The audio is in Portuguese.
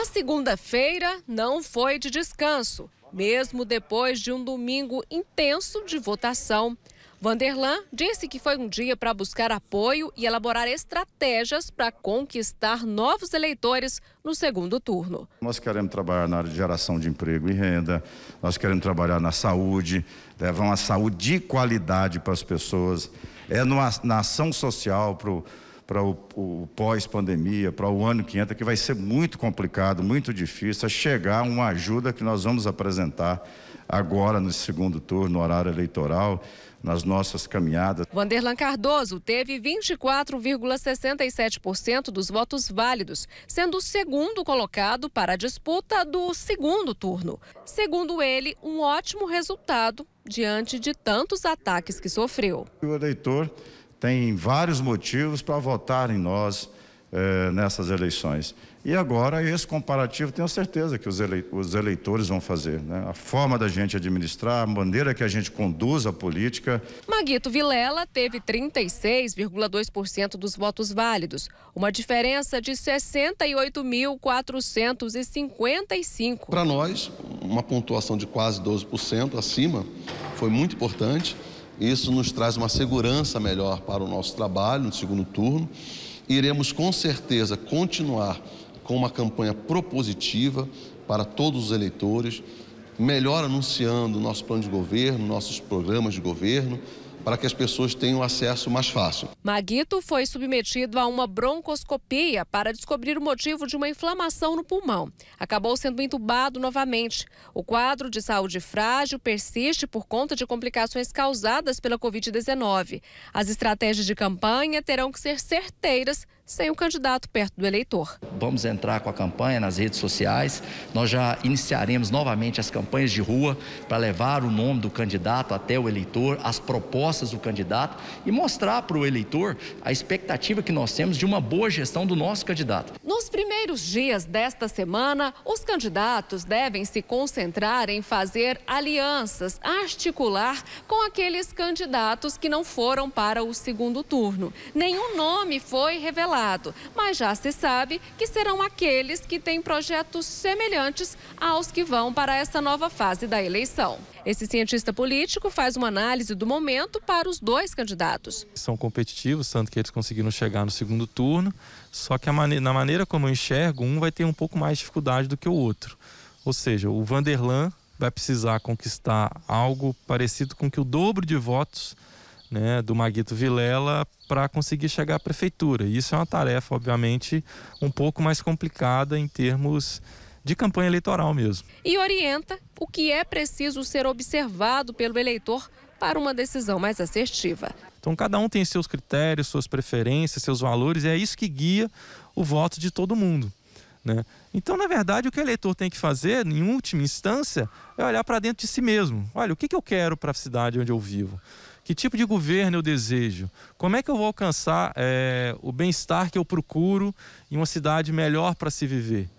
A segunda-feira não foi de descanso, mesmo depois de um domingo intenso de votação. Vanderlan disse que foi um dia para buscar apoio e elaborar estratégias para conquistar novos eleitores no segundo turno. Nós queremos trabalhar na área de geração de emprego e renda, nós queremos trabalhar na saúde, levar uma saúde de qualidade para as pessoas, é na ação social para o para o, o pós-pandemia, para o ano que entra, que vai ser muito complicado, muito difícil, a é chegar uma ajuda que nós vamos apresentar agora no segundo turno, no horário eleitoral, nas nossas caminhadas. Vanderlan Cardoso teve 24,67% dos votos válidos, sendo o segundo colocado para a disputa do segundo turno. Segundo ele, um ótimo resultado diante de tantos ataques que sofreu. O eleitor tem vários motivos para votar em nós eh, nessas eleições. E agora, esse comparativo, tenho certeza que os, os eleitores vão fazer. Né? A forma da gente administrar, a maneira que a gente conduz a política. Maguito Vilela teve 36,2% dos votos válidos, uma diferença de 68.455. Para nós, uma pontuação de quase 12% acima foi muito importante. Isso nos traz uma segurança melhor para o nosso trabalho no segundo turno. Iremos com certeza continuar com uma campanha propositiva para todos os eleitores, melhor anunciando nosso plano de governo, nossos programas de governo, para que as pessoas tenham acesso mais fácil. Maguito foi submetido a uma broncoscopia para descobrir o motivo de uma inflamação no pulmão. Acabou sendo entubado novamente. O quadro de saúde frágil persiste por conta de complicações causadas pela Covid-19. As estratégias de campanha terão que ser certeiras sem o candidato perto do eleitor. Vamos entrar com a campanha nas redes sociais. Nós já iniciaremos novamente as campanhas de rua para levar o nome do candidato até o eleitor, as propostas do candidato e mostrar para o eleitor a expectativa que nós temos de uma boa gestão do nosso candidato. Nos primeiros dias desta semana, os candidatos devem se concentrar em fazer alianças, articular com aqueles candidatos que não foram para o segundo turno. Nenhum nome foi revelado, mas já se sabe que serão aqueles que têm projetos semelhantes aos que vão para essa nova fase da eleição. Esse cientista político faz uma análise do momento para os dois candidatos. São competitivos, tanto que eles conseguiram chegar no segundo turno, só que maneira, na maneira como eu enxergo, um vai ter um pouco mais de dificuldade do que o outro. Ou seja, o Vanderlan vai precisar conquistar algo parecido com que o dobro de votos né, do Maguito Vilela para conseguir chegar à prefeitura. Isso é uma tarefa, obviamente, um pouco mais complicada em termos de campanha eleitoral mesmo. E orienta o que é preciso ser observado pelo eleitor para uma decisão mais assertiva. Então, cada um tem seus critérios, suas preferências, seus valores, e é isso que guia o voto de todo mundo. Né? Então, na verdade, o que o eleitor tem que fazer, em última instância, é olhar para dentro de si mesmo. Olha, o que, que eu quero para a cidade onde eu vivo? Que tipo de governo eu desejo? Como é que eu vou alcançar é, o bem-estar que eu procuro em uma cidade melhor para se viver?